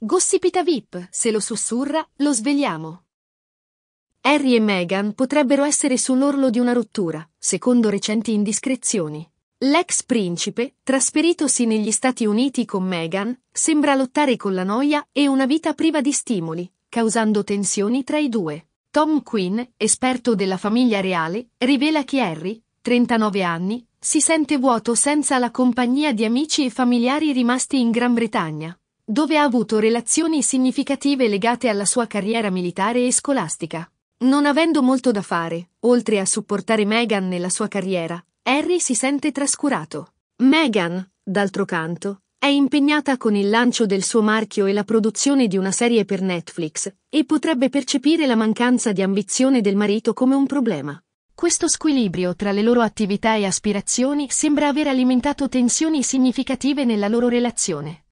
Gossipita VIP, se lo sussurra, lo svegliamo. Harry e Meghan potrebbero essere sull'orlo di una rottura, secondo recenti indiscrezioni. L'ex principe, trasferitosi negli Stati Uniti con Meghan, sembra lottare con la noia e una vita priva di stimoli, causando tensioni tra i due. Tom Quinn, esperto della famiglia reale, rivela che Harry, 39 anni, si sente vuoto senza la compagnia di amici e familiari rimasti in Gran Bretagna, dove ha avuto relazioni significative legate alla sua carriera militare e scolastica. Non avendo molto da fare, oltre a supportare Meghan nella sua carriera, Harry si sente trascurato. Meghan, d'altro canto, è impegnata con il lancio del suo marchio e la produzione di una serie per Netflix, e potrebbe percepire la mancanza di ambizione del marito come un problema. Questo squilibrio tra le loro attività e aspirazioni sembra aver alimentato tensioni significative nella loro relazione.